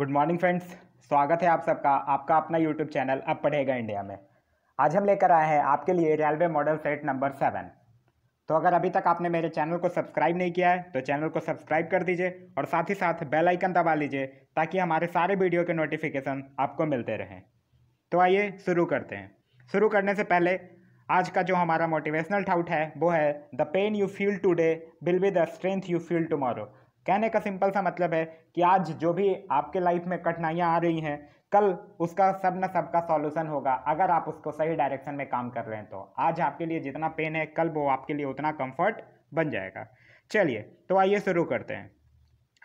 good morning friends स्वागत है आप सबका आपका अपना यूट्यूब चैनल अब पढ़ेगा इंडिया में आज हम लेकर आए हैं आपके लिए railway model set number seven तो अगर अभी तक आपने मेरे चैनल को सब्सक्राइब नहीं किया है तो चैनल को सब्सक्राइब कर दीजिए और साथ ही साथ बेल आइकन दबा लीजिए ताकि हमारे सारे वीडियो के नोटिफिकेशन आपको मिलते रहें तो आइए शुरू करते हैं शुरू करने से पहले आज का जो हमारा मोटिवेशनल ठाउट है वो है the pain you feel today will be the strength you feel tomorrow कहने का सिंपल सा मतलब है कि आज जो भी आपके लाइफ में कठिनाइयाँ आ रही हैं कल उसका सब न सबका सॉल्यूशन होगा अगर आप उसको सही डायरेक्शन में काम कर रहे हैं तो आज आपके लिए जितना पेन है कल वो आपके लिए उतना कंफर्ट बन जाएगा चलिए तो आइए शुरू करते हैं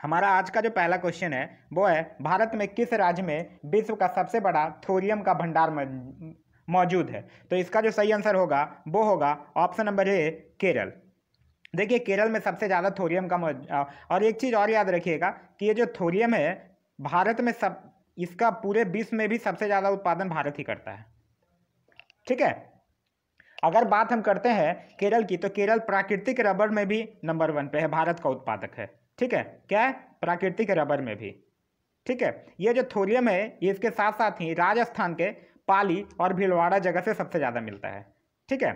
हमारा आज का जो पहला क्वेश्चन है वो है भारत में किस राज्य में विश्व का सबसे बड़ा थोरियम का भंडार मौजूद है तो इसका जो सही आंसर होगा वो होगा ऑप्शन नंबर ए केरल देखिए केरल में सबसे ज़्यादा थोरियम का और एक चीज़ और याद रखिएगा कि ये जो थोरियम है भारत में सब इसका पूरे विश्व में भी सबसे ज़्यादा उत्पादन भारत ही करता है ठीक है अगर बात हम करते हैं केरल की तो केरल प्राकृतिक रबर में भी नंबर वन पे है भारत का उत्पादक है ठीक है क्या है प्राकृतिक रबर में भी ठीक है ये जो थोरियम है इसके साथ साथ ही राजस्थान के पाली और भीलवाड़ा जगह से सबसे ज़्यादा मिलता है ठीक है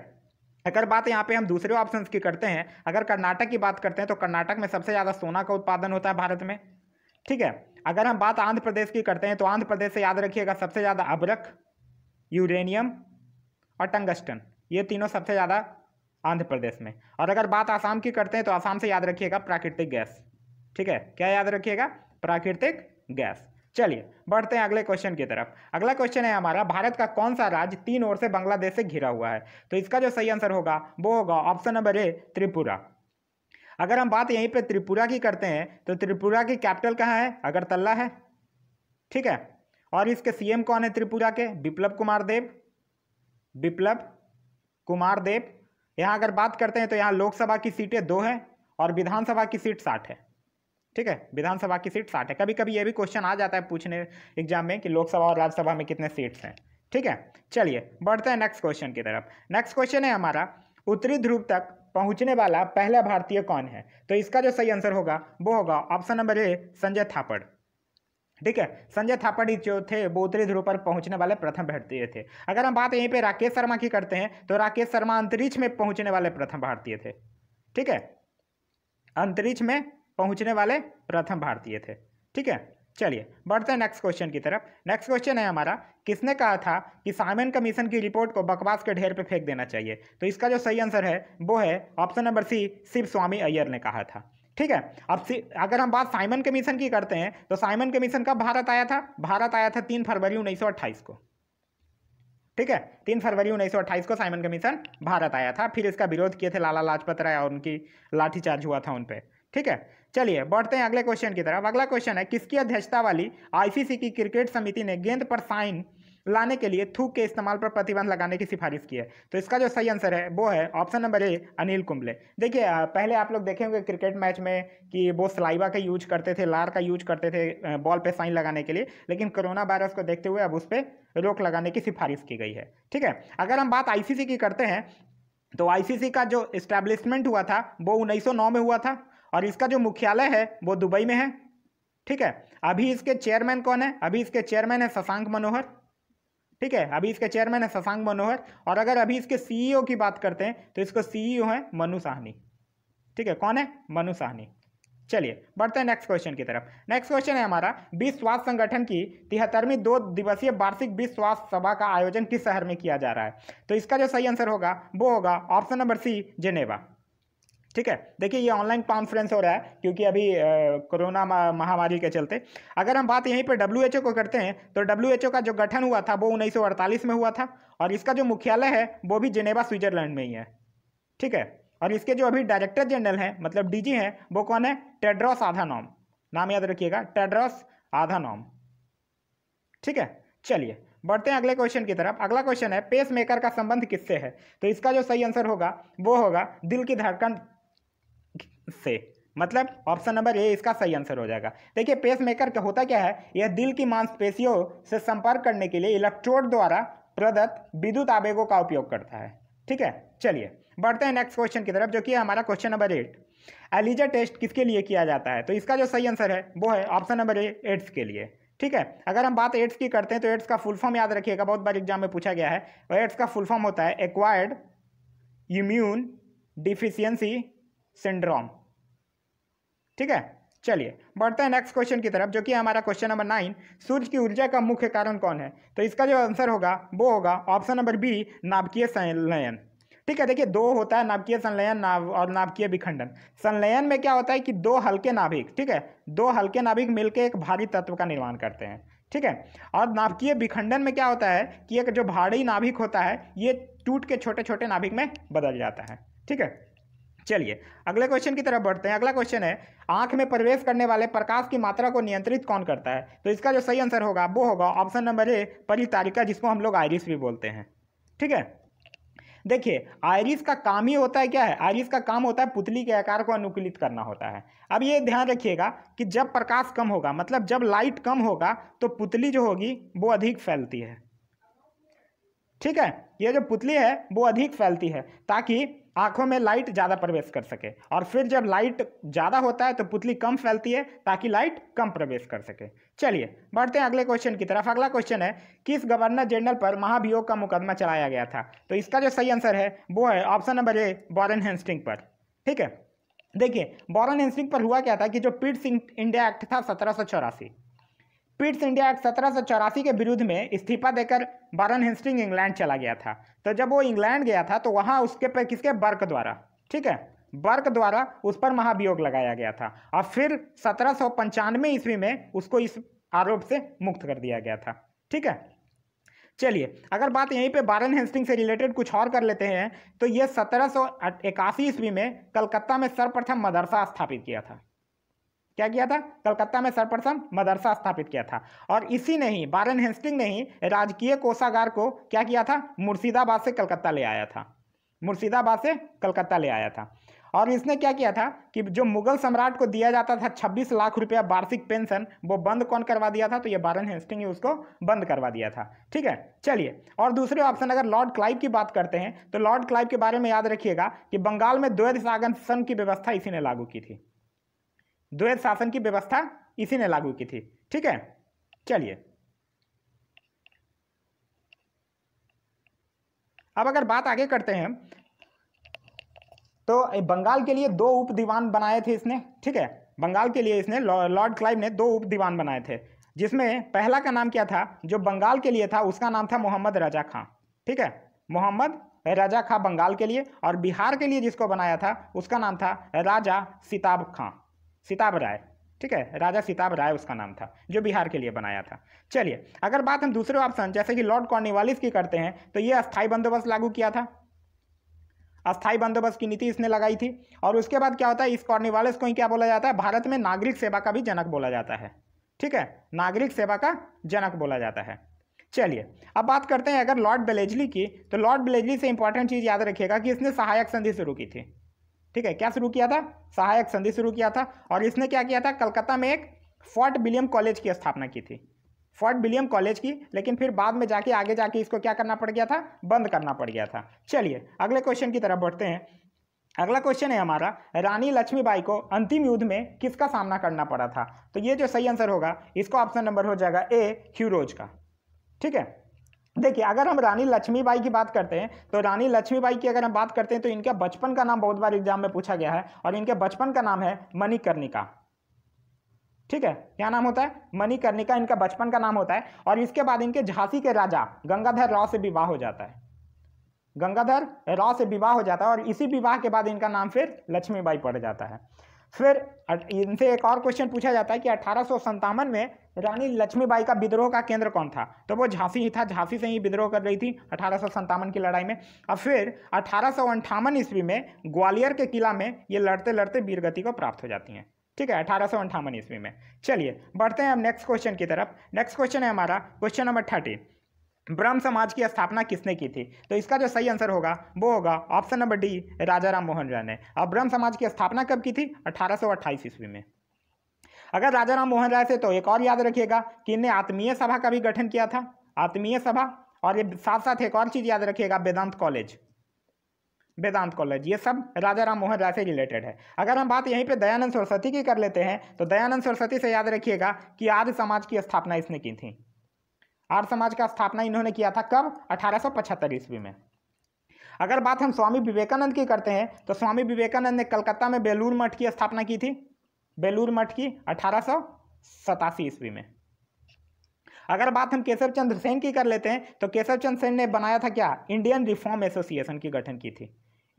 अगर बात यहाँ पे हम दूसरे ऑप्शन की करते हैं अगर कर्नाटक की बात करते हैं तो कर्नाटक में सबसे ज़्यादा सोना का उत्पादन होता है भारत में ठीक है अगर हम बात आंध्र प्रदेश की करते हैं तो आंध्र प्रदेश से याद रखिएगा सबसे ज़्यादा अबरक यूरेनियम और टंगस्टन ये तीनों सबसे ज़्यादा आंध्र प्रदेश में और अगर बात आसाम की करते हैं तो आसाम से याद रखिएगा प्राकृतिक गैस ठीक है क्या याद रखिएगा प्राकृतिक गैस चलिए बढ़ते हैं अगले क्वेश्चन की तरफ अगला क्वेश्चन है हमारा भारत का कौन सा राज्य तीन ओर से बांग्लादेश से घिरा हुआ है तो इसका जो सही आंसर होगा वो होगा ऑप्शन नंबर ए त्रिपुरा अगर हम बात यहीं पे त्रिपुरा की करते हैं तो त्रिपुरा की कैपिटल कहाँ है अगरतला है ठीक है और इसके सी कौन है त्रिपुरा के बिप्लब कुमार देव बिप्लब कुमार देव यहाँ अगर बात करते हैं तो यहाँ लोकसभा की सीटें दो हैं और विधानसभा की सीट साठ है ठीक है विधानसभा की सीट साठ है कभी कभी ये भी क्वेश्चन आ जाता है पूछने एग्जाम में कि लोकसभा और राज्यसभा में कितने सीट्स हैं ठीक है चलिए बढ़ते हैं नेक्स्ट क्वेश्चन की तरफ नेक्स्ट क्वेश्चन है हमारा उत्तरी ध्रुव तक पहुंचने वाला पहला भारतीय कौन है तो इसका जो सही आंसर होगा वो होगा option number A Sanjay Thapar ठीक है संजय थापड़ जो थे वो उत्तरी ध्रुव पर पहुंचने वाले प्रथम भारतीय थे अगर हम बात यहीं पे राकेश शर्मा की करते हैं तो राकेश शर्मा अंतरिक्ष में पहुंचने वाले प्रथम भारतीय थे ठीक है अंतरिक्ष में पहुंचने वाले प्रथम भारतीय थे ठीक है चलिए बढ़ते हैं नेक्स्ट क्वेश्चन की तरफ नेक्स्ट क्वेश्चन है हमारा किसने कहा था कि साइमन कमीशन की रिपोर्ट को बकवास के ढेर पे फेंक देना चाहिए तो इसका जो सही आंसर है वो है option number C Sivaswami Iyer ने कहा था ठीक है अब अगर हम बात साइमन कमीशन की करते हैं तो साइमन कमीशन कब भारत आया था भारत आया था तीन फरवरी उन्नीस को ठीक है तीन फरवरी अट्ठाईस को साइमन कमीशन भारत आया था फिर इसका विरोध किए थे लाला लाजपत राय और उनकी लाठीचार्ज हुआ था उन पर ठीक है चलिए बढ़ते हैं अगले क्वेश्चन की तरफ अगला क्वेश्चन है किसकी अध्यक्षता वाली आईसीसी की क्रिकेट समिति ने गेंद पर साइन लाने के लिए थूक के इस्तेमाल पर प्रतिबंध लगाने की सिफारिश की है तो इसका जो सही आंसर है वो है option number A Anil Kumble देखिए पहले आप लोग देखे होंगे क्रिकेट मैच में कि वो सलाइबा का यूज करते थे लार का यूज करते थे बॉल पे साइन लगाने के लिए लेकिन कोरोना वायरस को देखते हुए अब उस पर रोक लगाने की सिफारिश की गई है ठीक है अगर हम बात आईसीसी की करते हैं तो आईसीसी का जो इस्टेब्लिशमेंट हुआ था वो उन्नीस में हुआ था और इसका जो मुख्यालय है वो दुबई में है ठीक है अभी इसके चेयरमैन कौन है अभी इसके चेयरमैन है शशांक मनोहर ठीक है अभी इसके चेयरमैन है शशांक मनोहर और अगर अभी इसके सीईओ की बात करते हैं तो इसको सीईओ है मनु साहनी ठीक है कौन है मनु साहनी चलिए बढ़ते हैं नेक्स्ट क्वेश्चन की तरफ नेक्स्ट क्वेश्चन है हमारा विश्व स्वास्थ्य संगठन की तिहत्तरवीं दो दिवसीय वार्षिक विश्व स्वास्थ्य सभा का आयोजन किस शहर में किया जा रहा है तो इसका जो सही आंसर होगा वो होगा ऑप्शन नंबर सी जेनेवा ठीक है देखिए ये ऑनलाइन कॉन्फ्रेंस हो रहा है क्योंकि अभी कोरोना महामारी के चलते अगर हम बात यहीं पर डब्ल्यू को करते हैं तो डब्ल्यू का जो गठन हुआ था वो उन्नीस में हुआ था और इसका जो मुख्यालय है वो भी जिनेवा स्विट्जरलैंड में ही है ठीक है और इसके जो अभी डायरेक्टर जनरल हैं मतलब डी हैं वो कौन है टेड्रॉस आधा नाम याद रखिएगा टेड्रॉस आधानॉम ठीक है चलिए बढ़ते हैं अगले क्वेश्चन की तरफ अगला क्वेश्चन है पेस मेकर का संबंध किससे है तो इसका जो सही आंसर होगा वो होगा दिल की धड़कन से मतलब ऑप्शन नंबर ए इसका सही आंसर हो जाएगा देखिए पेसमेकर का होता क्या है यह दिल की मांसपेशियों से संपर्क करने के लिए इलेक्ट्रोड द्वारा प्रदत्त विद्युत आवेगों का उपयोग करता है ठीक है चलिए बढ़ते हैं नेक्स्ट क्वेश्चन की तरफ जो कि हमारा question number eight ELISA test किसके लिए किया जाता है तो इसका जो सही आंसर है वो है ऑप्शन नंबर ए एड्स के लिए ठीक है अगर हम बात एड्स की करते हैं तो एड्स का फुल फॉर्म याद रखिएगा बहुत बार एग्जाम में पूछा गया है और एड्स का फुल फॉर्म होता है एक्वायर्ड इम्यून डिफिशियंसी सिंड्रोम ठीक है चलिए बढ़ते हैं नेक्स्ट क्वेश्चन की तरफ जो कि हमारा क्वेश्चन नंबर नाइन सूर्य की ऊर्जा का मुख्य कारण कौन है तो इसका जो आंसर होगा वो होगा ऑप्शन नंबर बी नाभिकीय संलयन ठीक है देखिए दो होता है नाभिकीय संलयन नाव और नाभिकीय विखंडन संलयन में क्या होता है कि दो हल्के नाभिक ठीक है दो हल्के नाभिक मिलकर एक भारी तत्व का निर्माण करते हैं ठीक है और नाभिकीय विखंडन में क्या होता है कि एक जो भारी नाभिक होता है ये टूट के छोटे छोटे नाभिक में बदल जाता है ठीक है चलिए अगले क्वेश्चन की तरफ बढ़ते हैं अगला क्वेश्चन है आंख में प्रवेश करने वाले प्रकाश की मात्रा को नियंत्रित कौन करता है तो इसका जो सही आंसर होगा वो होगा ऑप्शन नंबर ए परितारिका जिसको हम लोग आयरिस भी बोलते हैं ठीक है देखिए आयरिस का काम ही होता है क्या है आयरिस का काम होता है पुतली के आकार को अनुकूलित करना होता है अब ये ध्यान रखिएगा कि जब प्रकाश कम होगा मतलब जब लाइट कम होगा तो पुतली जो होगी वो अधिक फैलती है ठीक है ये जो पुतली है वो अधिक फैलती है ताकि आंखों में लाइट ज़्यादा प्रवेश कर सके और फिर जब लाइट ज़्यादा होता है तो पुतली कम फैलती है ताकि लाइट कम प्रवेश कर सके चलिए बढ़ते हैं अगले क्वेश्चन की तरफ अगला क्वेश्चन है किस गवर्नर जनरल पर महाभियोग का मुकदमा चलाया गया था तो इसका जो सही आंसर है वो है option number A Warren Hastings पर ठीक है देखिए बॉरन हेंस्टिंग पर हुआ क्या था कि जो पिट्स इंडिया एक्ट था सत्रह पिट्स इंडिया एक्ट सत्रह के विरुद्ध में इस्तीफा देकर बारन हेंस्टिंग इंग्लैंड चला गया था तो जब वो इंग्लैंड गया था तो वहाँ उसके पर किसके बर्क द्वारा ठीक है बर्क द्वारा उस पर महाभियोग लगाया गया था और फिर सत्रह सौ पंचानवे ईस्वी में उसको इस आरोप से मुक्त कर दिया गया था ठीक है चलिए अगर बात यहीं पे बारन हेस्टिंग से रिलेटेड कुछ और कर लेते हैं तो ये सत्रह सौ ईस्वी में कलकत्ता में सर्वप्रथम मदरसा स्थापित किया था क्या किया था कलकत्ता में सर्वप्रथम मदरसा स्थापित किया था और इसी ने ही बारन हेस्टिंग ने ही राजकीय कोषागार को क्या किया था मुर्शिदाबाद से कलकत्ता ले आया था मुर्शिदाबाद से कलकत्ता ले आया था और इसने क्या किया था कि जो मुगल सम्राट को दिया जाता था 26 लाख रुपया वार्षिक पेंशन वो बंद कौन करवा दिया था तो ये बारन हेस्टिंग ने उसको बंद करवा दिया था ठीक है चलिए और दूसरे ऑप्शन अगर लॉर्ड क्लाइव की बात करते हैं तो लॉर्ड क्लाइव के बारे में याद रखिएगा कि बंगाल में द्वैध सागर सन की व्यवस्था इसी ने लागू की थी द्वैध शासन की व्यवस्था इसी ने लागू की थी ठीक है चलिए अब अगर बात आगे करते हैं तो बंगाल के लिए दो उप दीवान बनाए थे इसने ठीक है बंगाल के लिए इसने लॉर्ड क्लाइव ने दो उप दीवान बनाए थे जिसमें पहला का नाम क्या था जो बंगाल के लिए था उसका नाम था मोहम्मद रजा खां ठीक है मोहम्मद राजा खां बंगाल के लिए और बिहार के लिए जिसको बनाया था उसका नाम था राजा सिताब खां सिताब राय ठीक है राजा सिताब राय उसका नाम था जो बिहार के लिए बनाया था चलिए अगर बात हम दूसरे ऑप्शन जैसे कि लॉर्ड कॉर्निवालिस की करते हैं तो ये अस्थायी बंदोबस्त लागू किया था अस्थाई बंदोबस्त की नीति इसने लगाई थी और उसके बाद क्या होता है इस कॉर्निवालिस को ही क्या बोला जाता है भारत में नागरिक सेवा का भी जनक बोला जाता है ठीक है नागरिक सेवा का जनक बोला जाता है चलिए अब बात करते हैं अगर लॉर्ड बेलेजली की तो लॉर्ड बेलेजली से इंपॉर्टेंट चीज़ याद रखिएगा कि इसने सहायक संधि शुरू की थी ठीक है क्या शुरू किया था सहायक संधि शुरू किया था और इसने क्या किया था कलकत्ता में एक फोर्ट विलियम कॉलेज की स्थापना की थी फोर्ट विलियम कॉलेज की लेकिन फिर बाद में जाके आगे जाके इसको क्या करना पड़ गया था बंद करना पड़ गया था चलिए अगले क्वेश्चन की तरफ बढ़ते हैं अगला क्वेश्चन है हमारा रानी लक्ष्मीबाई को अंतिम युद्ध में किसका सामना करना पड़ा था तो ये जो सही आंसर होगा इसको ऑप्शन नंबर हो जाएगा ए ह्यूरोज का ठीक है देखिए अगर हम रानी लक्ष्मीबाई की बात करते हैं तो रानी लक्ष्मीबाई की अगर हम बात करते हैं तो इनके बचपन का नाम बहुत बार एग्जाम में पूछा गया है और इनके बचपन का नाम है मणिकर्णिका ठीक है क्या नाम होता है मणिकर्णिका इनका बचपन का नाम होता है और इसके बाद इनके झांसी के राजा गंगाधर राव से विवाह हो जाता है गंगाधर राव से विवाह हो जाता है और इसी विवाह के बाद इनका नाम फिर लक्ष्मीबाई पड़ जाता है फिर इनसे एक और क्वेश्चन पूछा जाता है कि अठारह में रानी लक्ष्मीबाई का विद्रोह का केंद्र कौन था तो वो झांसी ही था झांसी से ही विद्रोह कर रही थी अठारह की लड़ाई में और फिर अठारह ईस्वी में ग्वालियर के किला में ये लड़ते लड़ते वीरगति को प्राप्त हो जाती हैं ठीक है अठारह ईस्वी में चलिए बढ़ते हैं अब नेक्स्ट क्वेश्चन की तरफ नेक्स्ट क्वेश्चन है हमारा क्वेश्चन नंबर थर्टी ब्रह्म समाज की स्थापना किसने की थी तो इसका जो सही आंसर होगा वो होगा option number D Raja Ram Mohan Roy ने अब ब्रह्म समाज की स्थापना कब की थी अठारह ईस्वी में अगर राजा राम मोहन राय से तो एक और याद रखिएगा कि इनने आत्मीय सभा का भी गठन किया था आत्मीय सभा और ये साथ साथ एक और चीज़ याद रखिएगा वेदांत कॉलेज वेदांत कॉलेज ये सब राजा राम मोहन राय से रिलेटेड है अगर हम बात यहीं पे दयानंद सरस्वती की कर लेते हैं तो दयानंद सरस्वती से याद रखिएगा कि आर्य समाज की स्थापना इसने की थी आर्य समाज का स्थापना इन्होंने किया था कब अठारह ईस्वी में अगर बात हम स्वामी विवेकानंद की करते हैं तो स्वामी विवेकानंद ने कलकत्ता में बेलूर मठ की स्थापना की थी बेलूर मठ की अठारह ईस्वी में अगर बात हम केशव चंद्र सेन की कर लेते हैं तो केशव चंद्र सेन ने बनाया था क्या इंडियन रिफॉर्म एसोसिएशन की गठन की थी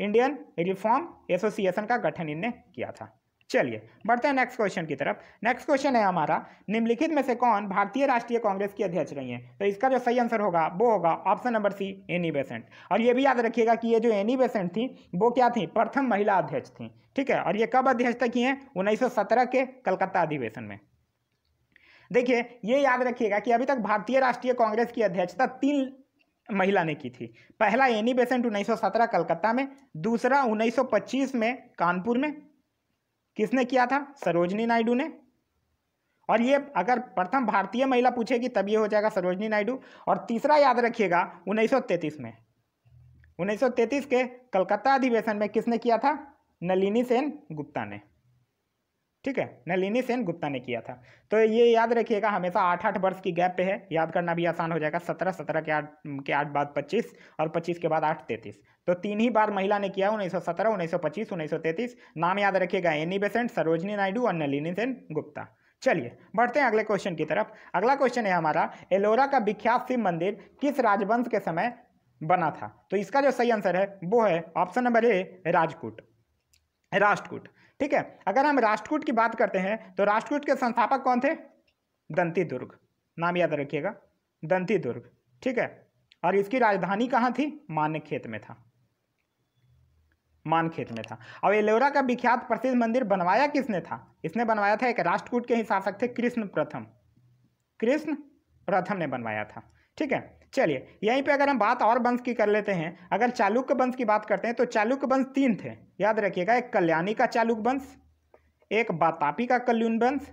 इंडियन रिफॉर्म एसोसिएशन का गठन इनने किया था चलिए बढ़ते हैं नेक्स्ट क्वेश्चन की तरफ नेक्स्ट क्वेश्चन है हमारा निम्नलिखित में से कौन भारतीय राष्ट्रीय कांग्रेस की अध्यक्ष रही हैं तो इसका जो सही आंसर होगा वो होगा option number C Annie Besant और ये भी याद रखिएगा कि ये जो एनी बेसेंट e थी वो क्या थी प्रथम महिला अध्यक्ष थी ठीक है और ये कब अध्यक्षता की हैं उन्नीस के कलकत्ता अधिवेशन में देखिए ये याद रखिएगा कि अभी तक भारतीय राष्ट्रीय कांग्रेस की अध्यक्षता तीन महिला ने की थी पहला एनी बेसेंट 1917 कलकत्ता में दूसरा 1925 में कानपुर में किसने किया था सरोजनी नायडू ने और ये अगर प्रथम भारतीय महिला पूछेगी तब ये हो जाएगा सरोजनी नायडू और तीसरा याद रखिएगा 1933 में 1933 के कलकत्ता अधिवेशन में किसने किया था नलिनी सेन गुप्ता ने ठीक है नलिनी सेन गुप्ता ने किया था तो ये याद रखिएगा हमेशा आठ आठ वर्ष की गैप पे है याद करना भी आसान हो जाएगा सत्रह सत्रह के आठ के आठ बाद पच्चीस और पच्चीस के बाद आठ तैंतीस तो तीन ही बार महिला ने किया उन्नीस सौ सत्रह उन्नीस सौ पच्चीस उन्नीस सौ तैंतीस नाम याद रखिएगा एनी बेसेंट सरोजनी नायडू और नलिनी सेन गुप्ता चलिए बढ़ते हैं अगले क्वेश्चन की तरफ अगला क्वेश्चन है हमारा एलोरा का विख्यात शिव मंदिर किस राजवंश के समय बना था तो इसका जो सही आंसर है वो है ऑप्शन नंबर ए राजकूट राष्ट्रकूट ठीक है अगर हम राष्ट्रकूट की बात करते हैं तो राष्ट्रकूट के संस्थापक कौन थे दंती दुर्ग नाम याद रखिएगा दंती दुर्ग ठीक है और इसकी राजधानी कहाँ थी मानखेत में था मानखेत में था अब एलोरा का विख्यात प्रसिद्ध मंदिर बनवाया किसने था इसने बनवाया था एक राष्ट्रकूट के ही शासक थे कृष्ण प्रथम कृष्ण प्रथम ने बनवाया था ठीक है चलिए यहीं पे अगर हम बात और वंश की कर लेते हैं अगर चालुक्य वंश की बात करते हैं तो चालुक्य वंश तीन थे याद रखिएगा एक कल्याणी का चालुक्य वंश एक बातापी का कल्यून वंश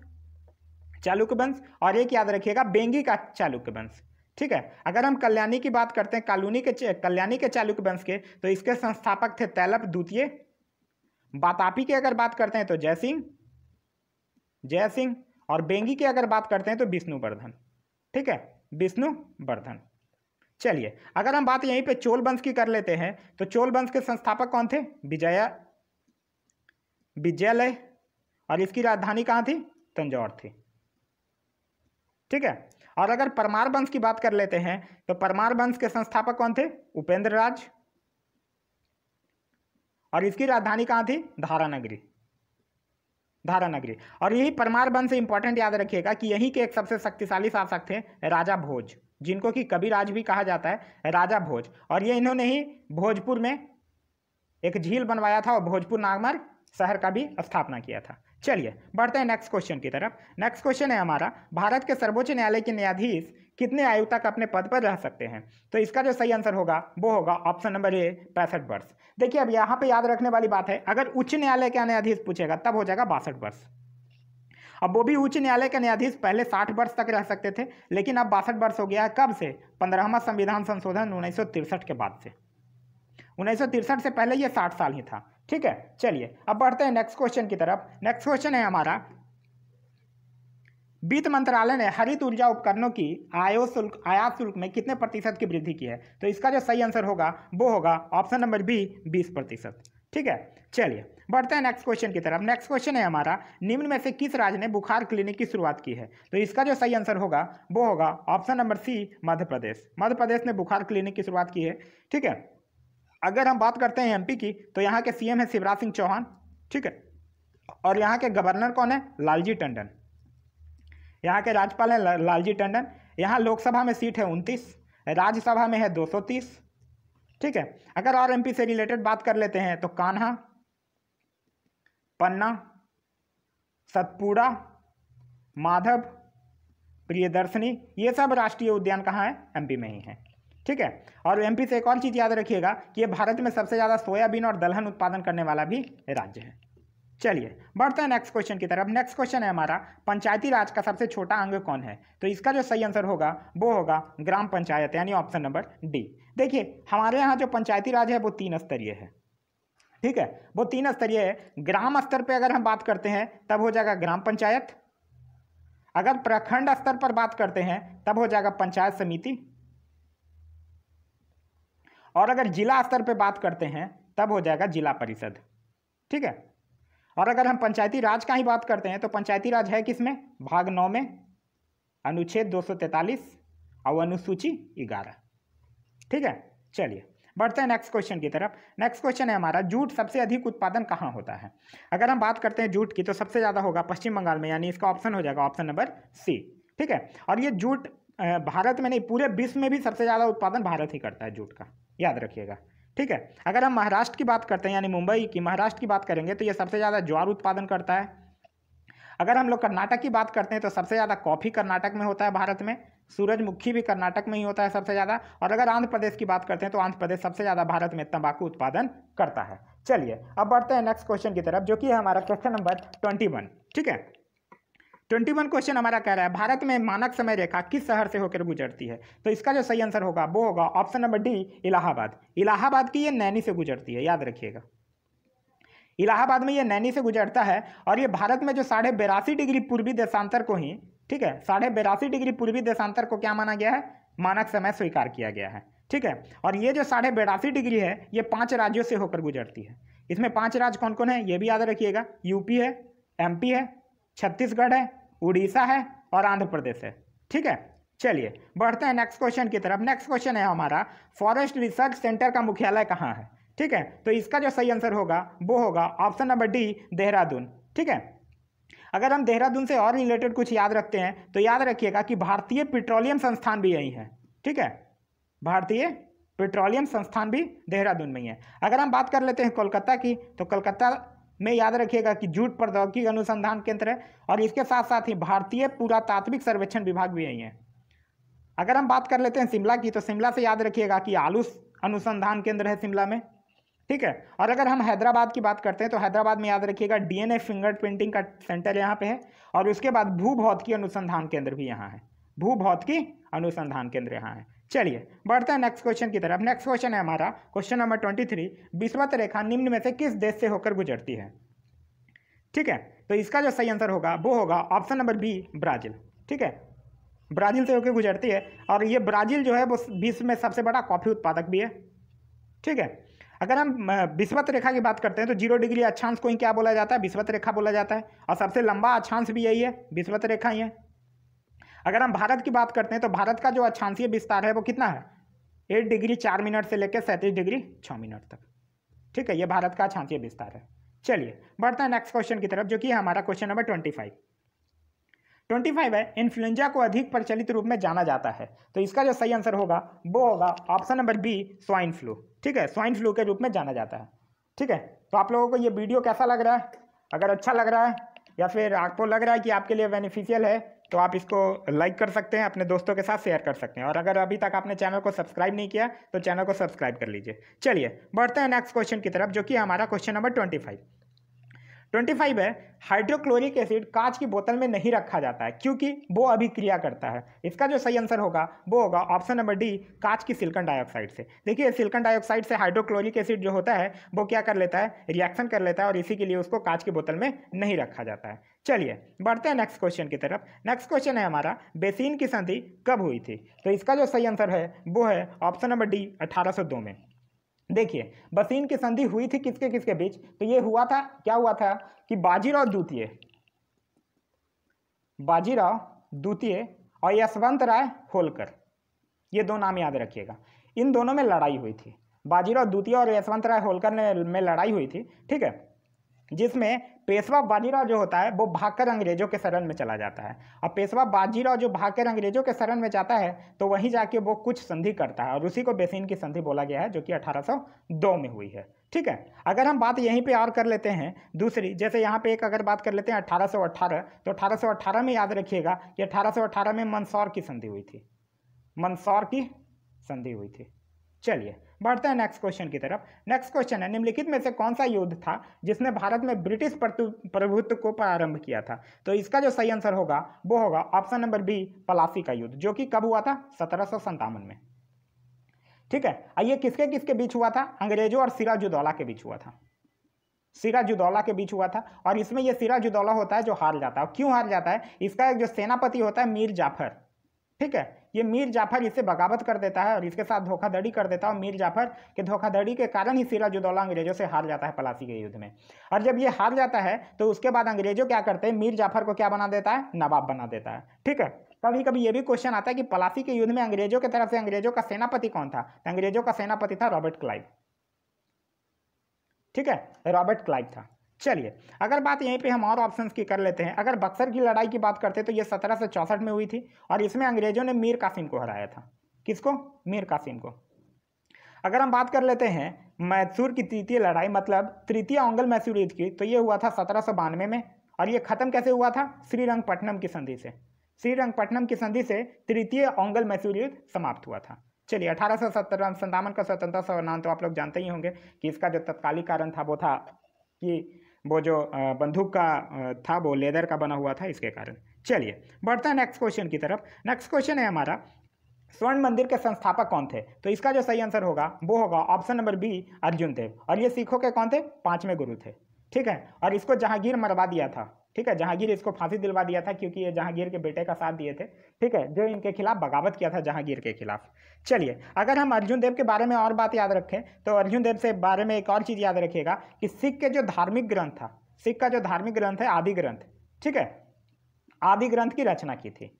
चालुक्य वंश और एक याद रखिएगा बेंगी का चालुक्य वंश ठीक है अगर हम कल्याणी की बात करते हैं कालूनी के कल्याणी के चालुक्य वंश के तो इसके संस्थापक थे तैलप द्वितीय बातापी की अगर बात करते हैं तो जय सिंह जय सिंह और बेंगी की अगर बात करते हैं तो विष्णुवर्धन ठीक है विष्णुवर्धन चलिए अगर हम बात यहीं पे चोल वंश की कर लेते हैं तो चोल वंश के संस्थापक कौन थे विजया विजयालय और इसकी राजधानी कहाँ थी तंजौर थी ठीक है और अगर परमार वंश की बात कर लेते हैं तो परमार वंश के संस्थापक कौन थे उपेंद्र राज और इसकी राजधानी कहाँ थी धारानगरी धारानगरी और यही परमार वंश इंपॉर्टेंट याद रखिएगा कि यहीं के एक सबसे शक्तिशाली शासक थे राजा भोज जिनको कि कबीराज भी कहा जाता है राजा भोज और ये इन्होंने ही भोजपुर में एक झील बनवाया था और भोजपुर नागमर शहर का भी स्थापना किया था चलिए बढ़ते हैं नेक्स्ट क्वेश्चन की तरफ नेक्स्ट क्वेश्चन है हमारा भारत के सर्वोच्च न्यायालय के न्यायाधीश कितने आयु तक अपने पद पर रह सकते हैं तो इसका जो सही आंसर होगा वो होगा ऑप्शन नंबर ए पैंसठ वर्ष देखिए अब यहाँ पे याद रखने वाली बात है अगर उच्च न्यायालय का न्यायाधीश पूछेगा तब हो जाएगा बासठ वर्ष अब वो भी उच्च न्यायालय के न्यायाधीश पहले साठ वर्ष तक रह सकते थे लेकिन अब बासठ वर्ष हो गया है कब से पंद्रहवा संविधान संशोधन उन्नीस के बाद से उन्नीस से पहले ये साठ साल ही था ठीक है चलिए अब बढ़ते हैं नेक्स्ट क्वेश्चन की तरफ नेक्स्ट क्वेश्चन है हमारा वित्त मंत्रालय ने हरित ऊर्जा उपकरणों की आयो शुल्क आयात शुल्क में कितने प्रतिशत की वृद्धि की है तो इसका जो सही आंसर होगा वो होगा ऑप्शन नंबर बी बीस प्रतिशत ठीक है चलिए बढ़ते हैं नेक्स्ट क्वेश्चन की तरफ नेक्स्ट क्वेश्चन है हमारा निम्न में से किस राज्य ने बुखार क्लिनिक की शुरुआत की है तो इसका जो सही आंसर होगा वो होगा ऑप्शन नंबर सी मध्य प्रदेश मध्य प्रदेश ने बुखार क्लिनिक की शुरुआत की है ठीक है अगर हम बात करते हैं एमपी की तो यहाँ के सीएम है शिवराज सिंह चौहान ठीक है और यहाँ के गवर्नर कौन है लालजी टंडन यहाँ के राज्यपाल हैं लालजी टंडन यहाँ लोकसभा में सीट है उनतीस राज्यसभा में है दो ठीक है अगर और एमपी से रिलेटेड बात कर लेते हैं तो कान्हा पन्ना सतपुड़ा माधव प्रियदर्शनी ये सब राष्ट्रीय उद्यान कहाँ है एमपी में ही है ठीक है और एमपी से एक और चीज़ याद रखिएगा कि ये भारत में सबसे ज़्यादा सोयाबीन और दलहन उत्पादन करने वाला भी राज्य है चलिए बढ़ते हैं नेक्स्ट क्वेश्चन की तरफ नेक्स्ट क्वेश्चन है हमारा पंचायती राज का सबसे छोटा अंग कौन है तो इसका जो सही आंसर होगा वो होगा ग्राम पंचायत यानी ऑप्शन नंबर डी देखिए हमारे यहाँ जो पंचायती राज है वो तीन स्तरीय है ठीक है वो तीन स्तरीय है ग्राम स्तर पर अगर हम बात करते हैं तब हो जाएगा ग्राम पंचायत अगर प्रखंड स्तर पर बात करते हैं तब हो जाएगा पंचायत समिति और अगर जिला स्तर पर बात करते हैं तब हो जाएगा जिला परिषद ठीक है और अगर हम पंचायती राज का ही बात करते हैं तो पंचायती राज है किसमें भाग नौ में अनुच्छेद 243 और अनुसूची ग्यारह ठीक है चलिए बढ़ते हैं नेक्स्ट क्वेश्चन की तरफ नेक्स्ट क्वेश्चन है हमारा जूट सबसे अधिक उत्पादन कहाँ होता है अगर हम बात करते हैं जूट की तो सबसे ज़्यादा होगा पश्चिम बंगाल में यानी इसका ऑप्शन हो जाएगा ऑप्शन नंबर सी ठीक है और ये जूट भारत में नहीं पूरे विश्व में भी सबसे ज़्यादा उत्पादन भारत ही करता है जूट का याद रखिएगा ठीक है अगर हम महाराष्ट्र की बात करते हैं यानी मुंबई की महाराष्ट्र की बात करेंगे तो ये सबसे ज़्यादा ज्वार उत्पादन करता है अगर हम लोग कर्नाटक की बात करते हैं तो सबसे ज़्यादा कॉफ़ी कर्नाटक में होता है भारत में सूरजमुखी भी कर्नाटक में ही होता है सबसे ज़्यादा और अगर आंध्र प्रदेश की बात करते हैं तो आंध्र प्रदेश सबसे ज़्यादा भारत में तंबाकू उत्पादन करता है चलिए अब बढ़ते हैं नेक्स्ट क्वेश्चन की तरफ जो कि है हमारा क्वेश्चन नंबर ट्वेंटी वन ठीक है ट्वेंटी वन क्वेश्चन हमारा कह रहा है भारत में मानक समय रेखा किस शहर से होकर गुजरती है तो इसका जो सही आंसर होगा वो होगा option number D Allahabad Allahabad की ये नैनी से गुजरती है याद रखिएगा इलाहाबाद में ये नैनी से गुजरता है और ये भारत में जो साढ़े बेरासी डिग्री पूर्वी देशांतर को ही ठीक है साढ़े बेरासी डिग्री पूर्वी देशांतर को क्या माना गया है मानक समय स्वीकार किया गया है ठीक है और ये जो साढ़े बेरासी डिग्री है ये पांच राज्यों से होकर गुजरती है इसमें पांच राज्य कौन कौन है ये भी याद रखिएगा यूपी है एमपी है छत्तीसगढ़ है उड़ीसा है और आंध्र प्रदेश है ठीक है चलिए बढ़ते हैं नेक्स्ट क्वेश्चन की तरफ नेक्स्ट क्वेश्चन है हमारा फॉरेस्ट रिसर्च सेंटर का मुख्यालय कहाँ है ठीक है तो इसका जो सही आंसर होगा वो होगा ऑप्शन नंबर डी देहरादून ठीक है अगर हम देहरादून से और रिलेटेड कुछ याद रखते हैं तो याद रखिएगा कि भारतीय पेट्रोलियम संस्थान भी यही है ठीक है भारतीय पेट्रोलियम संस्थान भी देहरादून में ही है अगर हम बात कर लेते हैं कोलकाता की तो कलकत्ता में याद रखिएगा कि जूट प्रौद्योगिकी अनुसंधान केंद्र है और इसके साथ साथ ही भारतीय पुरातात्विक सर्वेक्षण विभाग भी यही है अगर हम बात कर लेते हैं शिमला की तो शिमला से याद रखिएगा कि आलू अनुसंधान केंद्र है शिमला में ठीक है और अगर हम हैदराबाद की बात करते हैं तो हैदराबाद में याद रखिएगा डीएनए फिंगर प्रिंटिंग का सेंटर यहाँ पे है और उसके बाद भू भौतिकी अनुसंधान केंद्र भी यहाँ है भू भौतिकी अनुसंधान केंद्र यहाँ है चलिए बढ़ते हैं नेक्स्ट क्वेश्चन की तरफ नेक्स्ट क्वेश्चन है हमारा क्वेश्चन नंबर ट्वेंटी थ्री विश्वत रेखा निम्न में से किस देश से होकर गुजरती है ठीक है तो इसका जो सही आंसर होगा वो होगा ऑप्शन नंबर बी ब्राज़ील ठीक है ब्राज़ील से होकर गुजरती है और ये ब्राज़ील जो है वो विश्व में सबसे बड़ा कॉफ़ी उत्पादक भी है ठीक है अगर हम विश्वत रेखा की बात करते हैं तो जीरो डिग्री अक्षांश को ही क्या बोला जाता है विश्वत रेखा बोला जाता है और सबसे लंबा अक्षांश भी यही है विश्वत रेखा ही है अगर हम भारत की बात करते हैं तो भारत का जो अच्छांसीय विस्तार है वो कितना है एट डिग्री चार मिनट से लेकर सैंतीस डिग्री छः मिनट तक ठीक है ये भारत का अच्छांसीय विस्तार है चलिए बढ़ते हैं नेक्स्ट क्वेश्चन की तरफ जो कि हमारा question number twenty five twenty five है इन्फ्लुएंजा को अधिक प्रचलित रूप में जाना जाता है तो इसका जो सही आंसर होगा वो होगा option number B swine flu ठीक है स्वाइन फ्लू के रूप में जाना जाता है ठीक है तो आप लोगों को ये वीडियो कैसा लग रहा है अगर अच्छा लग रहा है या फिर आपको लग रहा है कि आपके लिए बेनिफिशियल है तो आप इसको लाइक कर सकते हैं अपने दोस्तों के साथ शेयर कर सकते हैं और अगर अभी तक आपने चैनल को सब्सक्राइब नहीं किया तो चैनल को सब्सक्राइब कर लीजिए चलिए बढ़ते हैं नेक्स्ट क्वेश्चन की तरफ जो कि हमारा question number twenty five twenty five है हाइड्रोक्लोरिक एसिड कांच की बोतल में नहीं रखा जाता है क्योंकि वो अभिक्रिया करता है इसका जो सही आंसर होगा वो होगा ऑप्शन नंबर डी कांच की सिल्कन डाइऑक्साइड से देखिए सिल्कन डाइऑक्साइड से हाइड्रोक्लोरिक एसिड जो होता है वो क्या कर लेता है रिएक्शन कर लेता है और इसी के लिए उसको कांच की बोतल में नहीं रखा जाता है चलिए बढ़ते हैं नेक्स्ट क्वेश्चन की तरफ नेक्स्ट क्वेश्चन है हमारा बेसिन की संधि कब हुई थी तो इसका जो सही आंसर है वो है ऑप्शन नंबर डी अठारह में देखिए बसीन की संधि हुई थी किसके किसके बीच तो ये हुआ था क्या हुआ था कि बाजीराव द्वितीय बाजीराव द्वितीय और यशवंत राय होलकर ये दो नाम याद रखिएगा इन दोनों में लड़ाई हुई थी बाजीराव द्वितीय और यशवंत राय होलकर ने में लड़ाई हुई थी ठीक है जिसमें पेशवा बाजीराव जो होता है वो भागकर अंग्रेजों के शरण में चला जाता है और पेशवा बाजीराव जो भागकर अंग्रेजों के शरण में जाता है तो वहीं जाके वो कुछ संधि करता है और उसी को बेसिन की संधि बोला गया है जो कि 1802 में हुई है ठीक है अगर हम बात यहीं पे और कर लेते हैं दूसरी जैसे यहाँ पे एक अगर बात कर लेते हैं 1818 तो 1818 में याद रखिएगा कि 1818 में मंदसौर की संधि हुई थी मंदसौर की संधि हुई थी चलिए बढ़ते हैं नेक्स्ट क्वेश्चन की तरफ नेक्स्ट क्वेश्चन है निम्नलिखित में से कौन सा युद्ध था जिसने भारत में ब्रिटिश प्रभुत्व को प्रारंभ किया था तो इसका जो सही आंसर होगा वो होगा ऑप्शन नंबर बी पलासी का युद्ध जो कि कब हुआ था सत्रह में ठीक है आइए किसके किसके बीच हुआ था अंग्रेजों और सिराजुद्दौला के बीच हुआ था सिराजुद्दौला के बीच हुआ था और इसमें यह सिराजुद्दौला होता है जो हार जाता है क्यों हार जाता है इसका एक जो सेनापति होता है मीर जाफर ठीक है ये मीर जाफर इसे बगावत कर देता है और इसके साथ धोखाधड़ी कर देता है और मीर जाफर के धोखाधड़ी के कारण ही सिराजुद्दौला अंग्रेजों से हार जाता है पलासी के युद्ध में और जब ये हार जाता है तो उसके बाद अंग्रेजों क्या करते हैं मीर जाफर को क्या बना देता है नवाब बना देता है ठीक है कभी कभी ये भी क्वेश्चन आता है कि पलासी के युद्ध में अंग्रेजों की तरफ से अंग्रेजों का सेनापति कौन था अंग्रेजों का सेनापति था रॉबर्ट क्लाइव ठीक है रॉबर्ट क्लाइव था चलिए अगर बात यहीं पे हम और ऑप्शंस की कर लेते हैं अगर बक्सर की लड़ाई की बात करते तो ये सत्रह में हुई थी और इसमें अंग्रेजों ने मीर कासिम को हराया था किसको मीर कासिम को अगर हम बात कर लेते हैं मैसूर की तृतीय लड़ाई मतलब तृतीय ओंगल मैसूर युद्ध की तो ये हुआ था सत्रह में और ये ख़त्म कैसे हुआ था श्रीरंगपट्टनम की संधि से श्रीरंगपट्टनम की संधि से तृतीय ओंगल मैसूर युद्ध समाप्त हुआ था चलिए अठारह सौ सत्तर संतावन का स्वतंत्रता संविधान तो आप लोग जानते ही होंगे कि इसका जो तत्कालिक कारण था वो था कि वो जो बंदूक का था वो लेदर का बना हुआ था इसके कारण चलिए बढ़ते हैं नेक्स्ट क्वेश्चन की तरफ नेक्स्ट क्वेश्चन है हमारा स्वर्ण मंदिर के संस्थापक कौन थे तो इसका जो सही आंसर होगा वो होगा option number B Arjun Dev और ये सिखों के कौन थे पांचवें गुरु थे ठीक है और इसको जहांगीर मरवा दिया था ठीक है जहांगीर इसको फांसी दिलवा दिया था क्योंकि ये जहांगीर के बेटे का साथ दिए थे ठीक है जो इनके खिलाफ बगावत किया था जहांगीर के खिलाफ चलिए अगर हम अर्जुन देव के बारे में और बात याद रखें तो अर्जुन देव से बारे में एक और चीज़ याद रखिएगा कि सिख के जो धार्मिक ग्रंथ था सिख का जो धार्मिक ग्रंथ है आदि ग्रंथ ठीक है आदि ग्रंथ की रचना की थी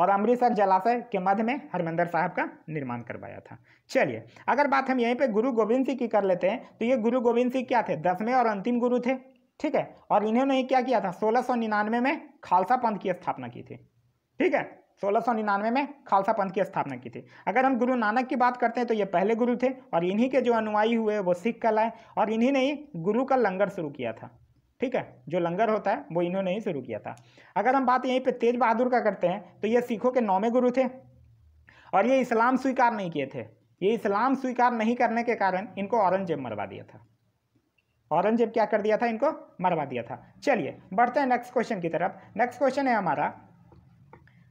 और अमृतसर जलाशय के मध्य में हरमंदर साहब का निर्माण करवाया था चलिए अगर बात हम यहीं पे गुरु गोविंद सिंह की कर लेते हैं तो ये गुरु गोविंद सिंह क्या थे दसवें और अंतिम गुरु थे ठीक है और इन्होंने क्या किया था सोलह निन्यानवे में खालसा पंथ की स्थापना की थी ठीक है सोलह सौ निन्यानवे में खालसा पंथ की स्थापना की थी अगर हम गुरु नानक की बात करते हैं तो ये पहले गुरु थे और इन्हीं के जो अनुयायी हुए वो सिख लाए और इन्हीं ने ही गुरु का लंगर शुरू किया था ठीक है जो लंगर होता है वो इन्होंने ही शुरू किया था अगर हम बात यहीं पे तेज बहादुर का करते हैं तो ये सिखों के नौवें गुरु थे और ये इस्लाम स्वीकार नहीं किए थे ये इस्लाम स्वीकार नहीं करने के कारण इनको औरंगजेब मरवा दिया था औरंगजेब क्या कर दिया था इनको मरवा दिया था चलिए बढ़ते हैं नेक्स्ट क्वेश्चन की तरफ नेक्स्ट क्वेश्चन है हमारा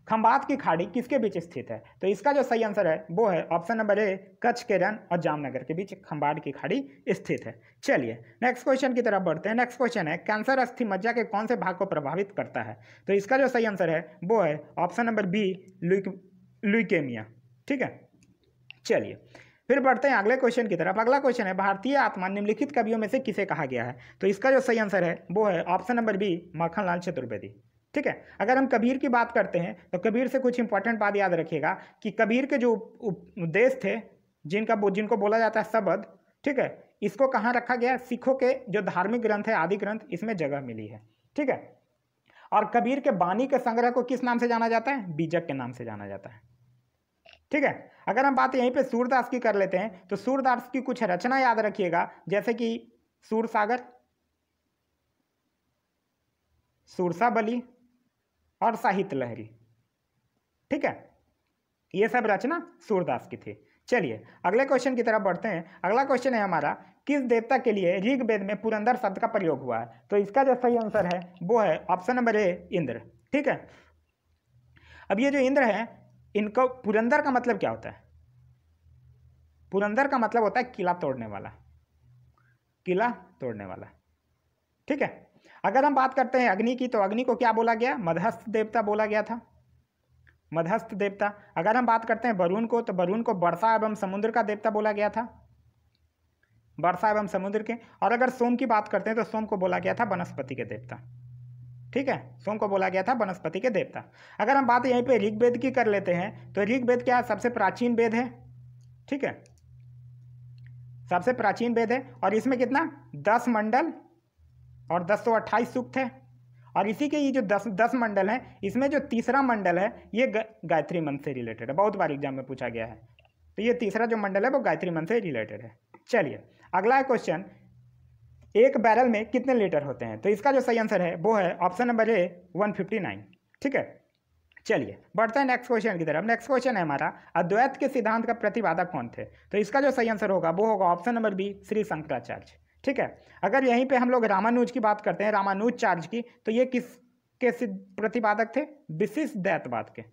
खम्बात की खाड़ी किसके बीच स्थित है तो इसका जो सही आंसर है वो है ऑप्शन नंबर ए कच्छ के रन और जामनगर के बीच खम्बात की खाड़ी स्थित है चलिए नेक्स्ट क्वेश्चन की तरफ बढ़ते हैं नेक्स्ट क्वेश्चन है कैंसर अस्थि मज्जा के कौन से भाग को प्रभावित करता है तो इसका जो सही आंसर है वो है ऑप्शन नंबर बी लुकेमिया ठीक है चलिए फिर बढ़ते हैं अगले क्वेश्चन की तरफ अगला क्वेश्चन है भारतीय आत्मा निम्नलिखित कवियों में से किसे कहा गया है तो इसका जो सही आंसर है वो है option number B Makhanlal Chaturvedi ठीक है अगर हम कबीर की बात करते हैं तो कबीर से कुछ इंपॉर्टेंट बात याद रखिएगा कि कबीर के जो उपदेश थे जिनका जिनको बोला जाता है शबद ठीक है इसको कहाँ रखा गया सिखों के जो धार्मिक ग्रंथ है आदि ग्रंथ इसमें जगह मिली है ठीक है और कबीर के बानी के संग्रह को किस नाम से जाना जाता है बीजक के नाम से जाना जाता है ठीक है अगर हम बात यहीं पे सूरदास की कर लेते हैं तो सूरदास की कुछ रचना याद रखिएगा जैसे कि सूरसागर सूरसाबली और साहित्य लहरी ठीक है ये सब रचना सूरदास की थी चलिए अगले क्वेश्चन की तरफ बढ़ते हैं अगला क्वेश्चन है हमारा किस देवता के लिए ऋग वेद में पुरंदर शब्द का प्रयोग हुआ है तो इसका जो सही आंसर है वो है ऑप्शन नंबर ए इंद्र ठीक है अब ये जो इंद्र है इनको पुरंदर का मतलब क्या होता है पुरंदर का मतलब होता है किला तोड़ने वाला किला तोड़ने वाला ठीक है अगर हम बात करते हैं अग्नि की तो अग्नि को क्या बोला गया मधस्थ देवता बोला गया था मधस्थ देवता अगर हम बात करते हैं वरुण को तो वरुण को वर्षा एवं समुद्र का देवता बोला गया था वर्षा एवं समुद्र के और अगर सोम की बात करते हैं तो सोम को बोला गया था वनस्पति के देवता ठीक है सोम को बोला गया था वनस्पति के देवता अगर हम बात यहीं पे ऋग्वेद की कर लेते हैं तो ऋग्वेद क्या सबसे प्राचीन वेद है ठीक है सबसे प्राचीन वेद है और इसमें कितना दस मंडल और दस सौ अट्ठाईस सूक्त है और इसी के ये जो दस दस मंडल हैं इसमें जो तीसरा मंडल है ये गायत्री मंत्र से रिलेटेड है बहुत बार एग्जाम में पूछा गया है तो ये तीसरा जो मंडल है वो गायत्री मंत्र से रिलेटेड है चलिए अगला क्वेश्चन एक बैरल में कितने लीटर होते हैं तो इसका जो सही आंसर है वो है option number A one fifty nine ठीक है चलिए बढ़ते हैं नेक्स्ट क्वेश्चन की तरफ नेक्स्ट क्वेश्चन है हमारा अद्वैत के सिद्धांत का प्रतिपादक कौन थे तो इसका जो सही आंसर होगा वो होगा option number B Shri Shankaracharya ठीक है अगर यहीं पर हम लोग रामानुज की बात करते हैं रामानुज चार्ज की तो ये किस के प्रतिपादक थे विशिष्ट दैतवाद के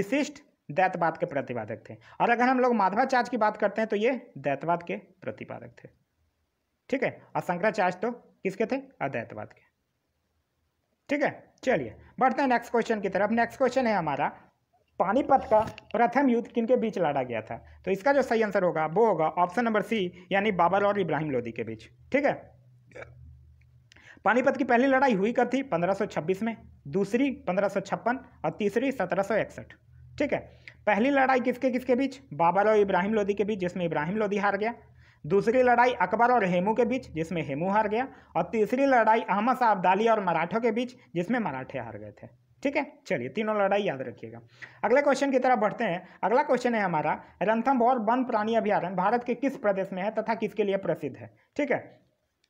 विशिष्ट दैतवाद के प्रतिपादक थे और अगर हम लोग माधवाचार्य की बात करते हैं तो ये दैतवाद के प्रतिपादक थे ठीक है और शंकराचार्य तो किसके थे अद्वैतवाद के ठीक है चलिए बढ़ते हैं नेक्स्ट क्वेश्चन की तरफ नेक्स्ट क्वेश्चन है हमारा पानीपत का प्रथम युद्ध किनके बीच लड़ा गया था तो इसका जो सही आंसर होगा वो होगा ऑप्शन नंबर सी यानी बाबर और इब्राहिम लोदी के बीच ठीक है पानीपत की पहली लड़ाई हुई कब थी 1526 में दूसरी 1556 और तीसरी 1761 ठीक है पहली लड़ाई किसके किसके बीच बाबर और इब्राहिम लोदी के बीच जिसमें इब्राहिम लोदी हार गया दूसरी लड़ाई अकबर और हेमू के बीच जिसमें हेमू हार गया और तीसरी लड़ाई अहमद शाह अब्दाली और मराठों के बीच जिसमें मराठे हार गए थे ठीक है चलिए तीनों लड़ाई याद रखिएगा अगले क्वेश्चन की तरफ बढ़ते हैं अगला क्वेश्चन है हमारा रंथम और वन प्राणी अभ्यारण्य भारत के किस प्रदेश में है तथा किसके लिए प्रसिद्ध है ठीक है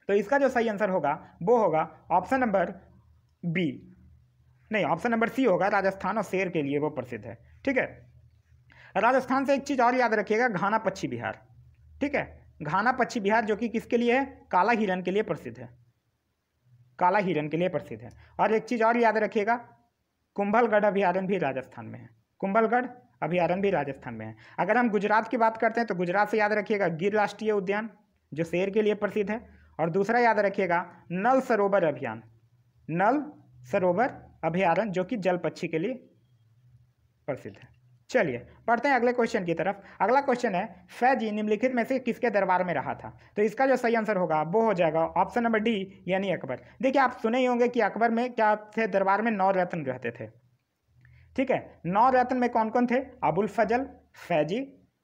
तो इसका जो सही आंसर होगा वो होगा ऑप्शन नंबर बी नहीं ऑप्शन नंबर सी होगा राजस्थान और शेर के लिए वो प्रसिद्ध है ठीक है राजस्थान से एक चीज़ और याद रखिएगा घाना पक्षी बिहार ठीक है घाना पक्षी बिहार जो कि किसके लिए है काला हिरण के लिए प्रसिद्ध है काला हिरण के लिए प्रसिद्ध है और एक चीज़ और याद रखिएगा कुंभलगढ़ अभ्यारण्य भी राजस्थान में है कुंभलगढ़ अभ्यारण भी राजस्थान में है अगर हम गुजरात की बात करते हैं तो गुजरात से याद रखिएगा गिर राष्ट्रीय उद्यान जो शेर के लिए प्रसिद्ध है और दूसरा याद रखिएगा नल सरोवर अभियान नल सरोवर अभ्यारण्य जो कि जल पक्षी के लिए प्रसिद्ध है चलिए पढ़ते हैं अगले क्वेश्चन की तरफ अगला क्वेश्चन है फैजी निम्नलिखित में से किसके दरबार में रहा था तो इसका जो सही आंसर होगा वो हो जाएगा ऑप्शन नंबर डी यानी अकबर देखिए आप सुने ही होंगे कि अकबर में क्या थे दरबार में नौ रत्न रहते थे ठीक है नौ रत्न में कौन कौन थे अबुल फजल फैजी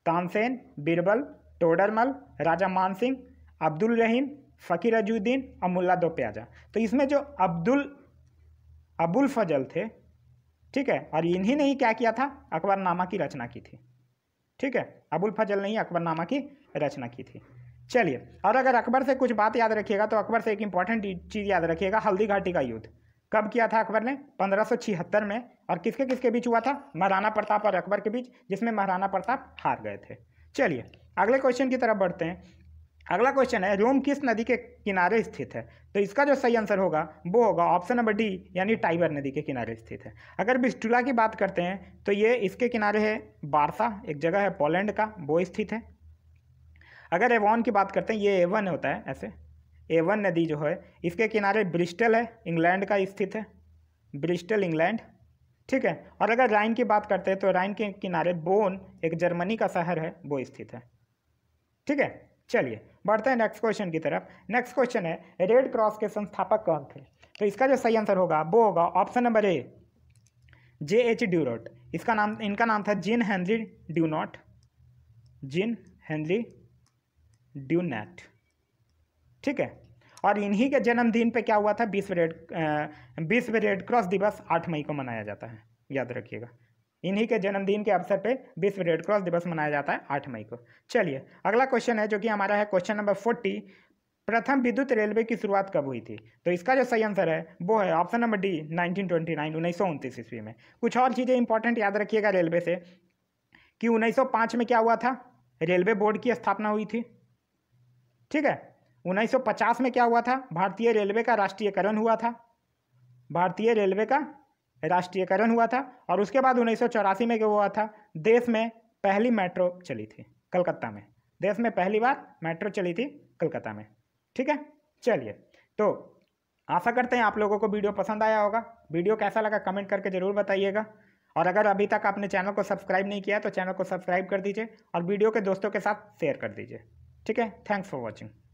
तानसेन बीरबल टोडरमल राजा मानसिंह अब्दुल रहीम फ़कीर अजुद्दीन और मुला दो प्याजा तो इसमें जो अब्दुल अबुल फजल थे ठीक है और इन्हीं ने ही क्या किया था अकबरनामा की रचना की थी ठीक है अबुल फजल ने ही अकबरनामा की रचना की थी चलिए और अगर अकबर से कुछ बात याद रखिएगा तो अकबर से एक इंपॉर्टेंट चीज़ याद रखिएगा हल्दी घाटी का युद्ध कब किया था अकबर ने पंद्रह में और किसके किसके बीच हुआ था महाराणा प्रताप और अकबर के बीच जिसमें महाराणा प्रताप हार गए थे चलिए अगले क्वेश्चन की तरफ बढ़ते हैं अगला क्वेश्चन है रोम किस नदी के किनारे स्थित है तो इसका जो सही आंसर होगा वो होगा ऑप्शन नंबर डी यानी टाइबर नदी के किनारे स्थित है अगर बिस्टुला की बात करते हैं तो ये इसके किनारे है बारसा एक जगह है पोलैंड का वो स्थित है अगर एवॉन की बात करते हैं ये एवन होता है ऐसे एवन नदी जो है इसके किनारे ब्रिस्टल है इंग्लैंड का स्थित है ब्रिस्टल इंग्लैंड ठीक है और अगर राइन की बात करते हैं तो राइन के किनारे बोन एक जर्मनी का शहर है वो स्थित है ठीक है चलिए बढ़ते हैं नेक्स्ट क्वेश्चन की तरफ नेक्स्ट क्वेश्चन है रेड क्रॉस के संस्थापक कौन थे तो इसका जो सही आंसर होगा वो होगा option number A J H ड्यूरोट इसका नाम इनका नाम था Jean Henri Dunant Jean Henri Dunant ठीक है और इन्हीं के जन्मदिन पे क्या हुआ था विश्व रेड विश्व रेड क्रॉस दिवस आठ मई को मनाया जाता है याद रखिएगा इन्हीं के जन्मदिन के अवसर पे विश्व रेड क्रॉस दिवस मनाया जाता है आठ मई को चलिए अगला क्वेश्चन है जो कि हमारा है क्वेश्चन नंबर फोर्टी प्रथम विद्युत रेलवे की शुरुआत कब हुई थी तो इसका जो सही आंसर है वो है ऑप्शन नंबर डी 1929 उन्नीस सौ ईस्वी में कुछ और चीज़ें इंपॉर्टेंट याद रखिएगा रेलवे से कि 1905 में क्या हुआ था रेलवे बोर्ड की स्थापना हुई थी ठीक है 1950 में क्या हुआ था भारतीय रेलवे का राष्ट्रीयकरण हुआ था भारतीय रेलवे का राष्ट्रीयकरण हुआ था और उसके बाद उन्नीस में क्या हुआ था देश में पहली मेट्रो चली थी कलकत्ता में देश में पहली बार मेट्रो चली थी कलकत्ता में ठीक है चलिए तो आशा करते हैं आप लोगों को वीडियो पसंद आया होगा वीडियो कैसा लगा कमेंट करके ज़रूर बताइएगा और अगर अभी तक आपने चैनल को सब्सक्राइब नहीं किया तो चैनल को सब्सक्राइब कर दीजिए और वीडियो के दोस्तों के साथ शेयर कर दीजिए ठीक है थैंक्स फॉर वॉचिंग